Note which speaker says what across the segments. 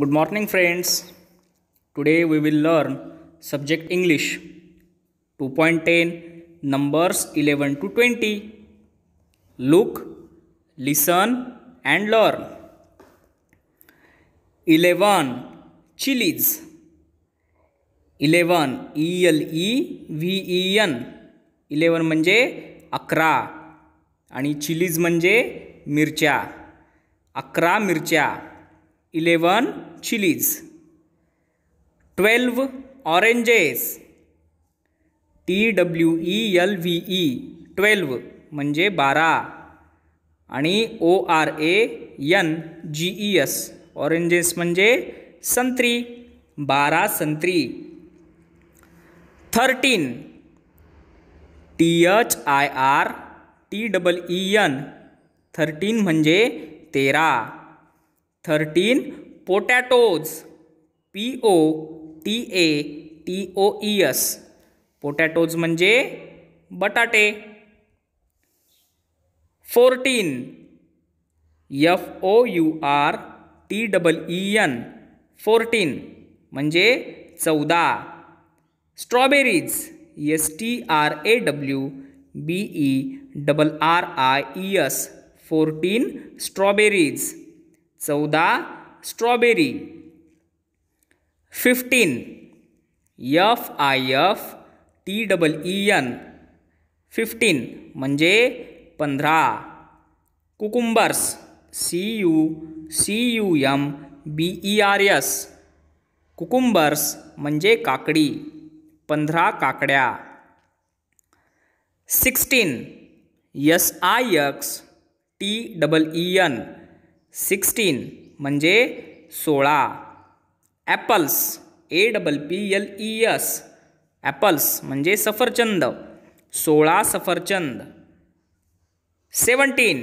Speaker 1: good morning friends today we will learn subject English two point ten numbers eleven to twenty look listen and learn eleven chillies eleven E L E V E N eleven म्हणजे अकरा आणि chillies म्हणजे मिरच्या अकरा मिरच्या eleven chillies twelve oranges T W E L V E twelve म्हणजे बारा आणि O R A N G E S oranges म्हणजे संत्री बारा संत्री thirteen T H I R T double E N thirteen म्हणजे तेरा thirteen potatoes P O T A T O E e S potatoes मजे बटाटे fourteen F O U R T double E N fourteen मजे चौदा strawberries S T R A W B E double R I E S fourteen strawberries चौदा strawberry fifteen F I F T double E N fifteen म्हणजे पंधरा cucumbers C U C U M B E R S कुकुंबर्स म्हणजे काकडी पंधरा काकड्या sixteen S I X T double E N sixteen मजे सोला apples A double P L E S apples मजे सफरचंद सोला सफरचंद seventeen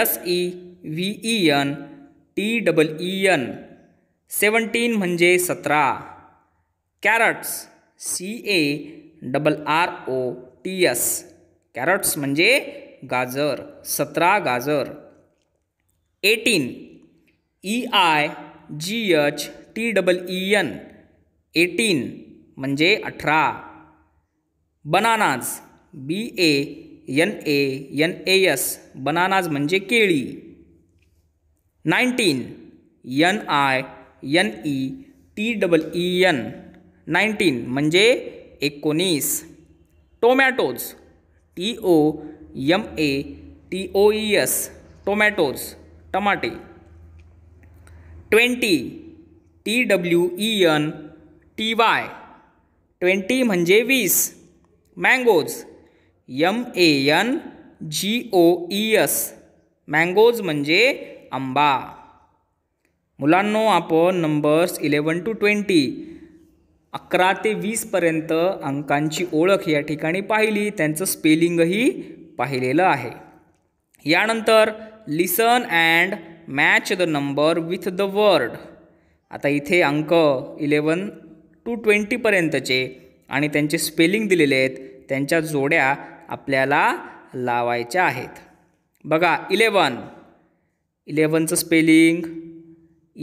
Speaker 1: S E V E N T double E N seventeen मजे सत्रह carrots C A double R O T S carrots मजे गाजर सत्रह गाजर eighteen E I G H T double E N eighteen म्हणजे अठरा bananas B A N A N A S bananas म्हणजे केळी nineteen N I N E e T double e E e N nineteen म्हणजे एकोणीस tomatoes T O M A T O E S tomatoes टमाटे twenty T W E N T Y twenty म्हणजे वीस mangoes M A N G O E S mangoes म्हणजे आंबा मुलांनो आपण numbers eleven to twenty अकरा ते वीसपर्यंत अंकांची ओळख या ठिकाणी पाहिली त्यांचं स्पेलिंगही पाहिलेलं आहे यानंतर listen and match the number with the word आता इथे अंक इलेवन टू ट्वेंटीपर्यंतचे आणि त्यांचे स्पेलिंग दिलेले आहेत त्यांच्या जोड्या आपल्याला लावायच्या आहेत बघा इलेवन इलेवनचं spelling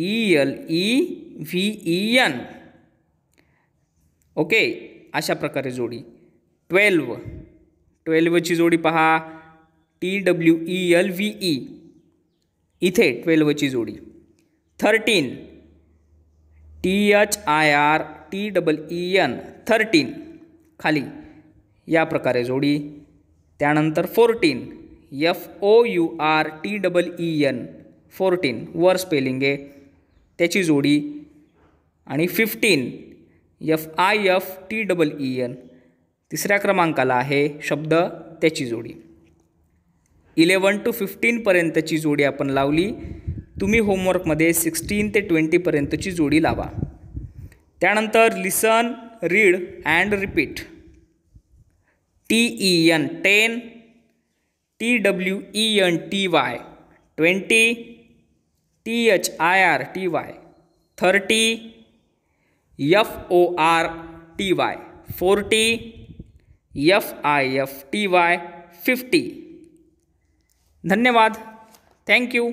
Speaker 1: E L E V E N okay अशा प्रकारे जोडी ट्वेल्व ट्वेल्वची जोडी पहा T W E L V E इथे ट्वेल्वची जोडी thirteen T H I R T double E N thirteen खाली या प्रकारे जोडी त्यानंतर fourteen F O U R T double E N fourteen वर स्पेलिंग आहे त्याची जोडी आणि fifteen F I F T double E N तिसऱ्या क्रमांकाला आहे शब्द त्याची जोडी इलेवन टू फिफ्टीनपर्यंतची जोडी आपण लावली तुम्ही होमवर्कमध्ये सिक्स्टीन ते ट्वेंटीपर्यंतची जोडी लावा त्यानंतर listen read and repeat T E N ten T W E N T Y twenty T H I R T Y thirty F O R T Y forty F I F T Y fifty धन्यवाद thank you